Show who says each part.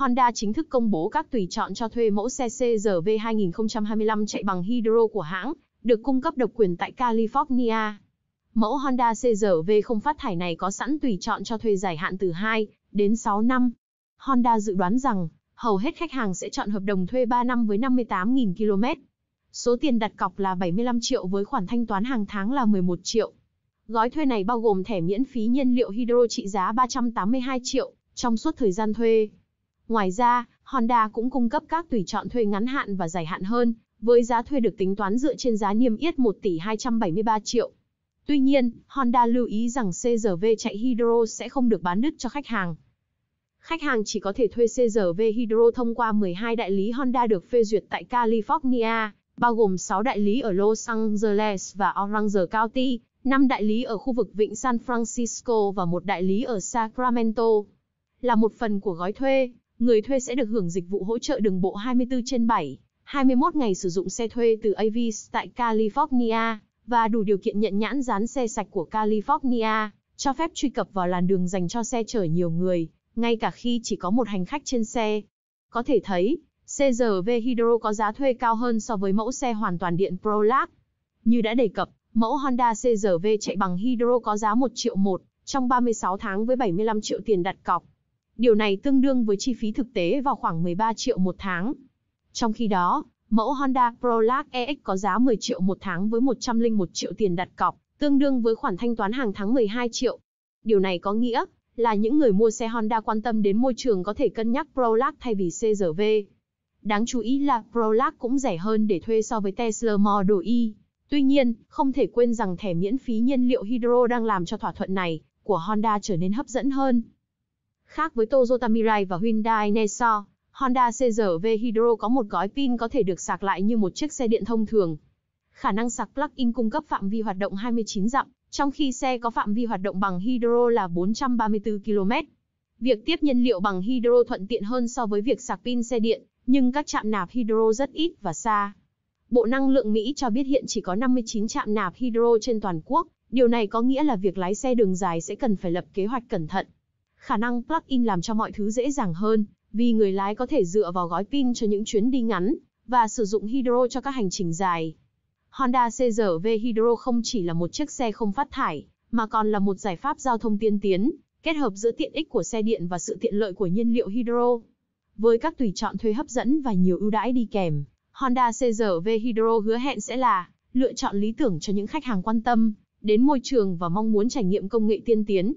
Speaker 1: Honda chính thức công bố các tùy chọn cho thuê mẫu xe CRV 2025 chạy bằng hydro của hãng, được cung cấp độc quyền tại California. Mẫu Honda CRV không phát thải này có sẵn tùy chọn cho thuê dài hạn từ 2 đến 6 năm. Honda dự đoán rằng, hầu hết khách hàng sẽ chọn hợp đồng thuê 3 năm với 58.000 km. Số tiền đặt cọc là 75 triệu với khoản thanh toán hàng tháng là 11 triệu. Gói thuê này bao gồm thẻ miễn phí nhiên liệu hydro trị giá 382 triệu trong suốt thời gian thuê. Ngoài ra, Honda cũng cung cấp các tùy chọn thuê ngắn hạn và dài hạn hơn, với giá thuê được tính toán dựa trên giá niêm yết 1 tỷ 273 triệu. Tuy nhiên, Honda lưu ý rằng CRV chạy Hydro sẽ không được bán đứt cho khách hàng. Khách hàng chỉ có thể thuê CRV Hydro thông qua 12 đại lý Honda được phê duyệt tại California, bao gồm 6 đại lý ở Los Angeles và Orange County, 5 đại lý ở khu vực vịnh San Francisco và một đại lý ở Sacramento. Là một phần của gói thuê, người thuê sẽ được hưởng dịch vụ hỗ trợ đường bộ 24 trên 7, 21 ngày sử dụng xe thuê từ Avis tại California, và đủ điều kiện nhận nhãn dán xe sạch của California, cho phép truy cập vào làn đường dành cho xe chở nhiều người, ngay cả khi chỉ có một hành khách trên xe. Có thể thấy, CRV Hydro có giá thuê cao hơn so với mẫu xe hoàn toàn điện Prolac. Như đã đề cập, mẫu Honda CRV chạy bằng Hydro có giá 1 triệu 1 trong 36 tháng với 75 triệu tiền đặt cọc. Điều này tương đương với chi phí thực tế vào khoảng 13 triệu một tháng. Trong khi đó, mẫu Honda Prologue EX có giá 10 triệu một tháng với 101 triệu tiền đặt cọc, tương đương với khoản thanh toán hàng tháng 12 triệu. Điều này có nghĩa là những người mua xe Honda quan tâm đến môi trường có thể cân nhắc Prologue thay vì CRV. Đáng chú ý là Prologue cũng rẻ hơn để thuê so với Tesla Model Y. Tuy nhiên, không thể quên rằng thẻ miễn phí nhiên liệu hydro đang làm cho thỏa thuận này của Honda trở nên hấp dẫn hơn. Khác với Toyota Mirai và Hyundai Nexo, Honda CR-V Hydro có một gói pin có thể được sạc lại như một chiếc xe điện thông thường. Khả năng sạc plug-in cung cấp phạm vi hoạt động 29 dặm, trong khi xe có phạm vi hoạt động bằng hydro là 434 km. Việc tiếp nhiên liệu bằng hydro thuận tiện hơn so với việc sạc pin xe điện, nhưng các trạm nạp hydro rất ít và xa. Bộ Năng lượng Mỹ cho biết hiện chỉ có 59 trạm nạp hydro trên toàn quốc, điều này có nghĩa là việc lái xe đường dài sẽ cần phải lập kế hoạch cẩn thận. Khả năng plug-in làm cho mọi thứ dễ dàng hơn, vì người lái có thể dựa vào gói pin cho những chuyến đi ngắn và sử dụng hydro cho các hành trình dài. Honda CR-V Hydro không chỉ là một chiếc xe không phát thải, mà còn là một giải pháp giao thông tiên tiến, kết hợp giữa tiện ích của xe điện và sự tiện lợi của nhiên liệu hydro. Với các tùy chọn thuê hấp dẫn và nhiều ưu đãi đi kèm, Honda CR-V Hydro hứa hẹn sẽ là lựa chọn lý tưởng cho những khách hàng quan tâm đến môi trường và mong muốn trải nghiệm công nghệ tiên tiến.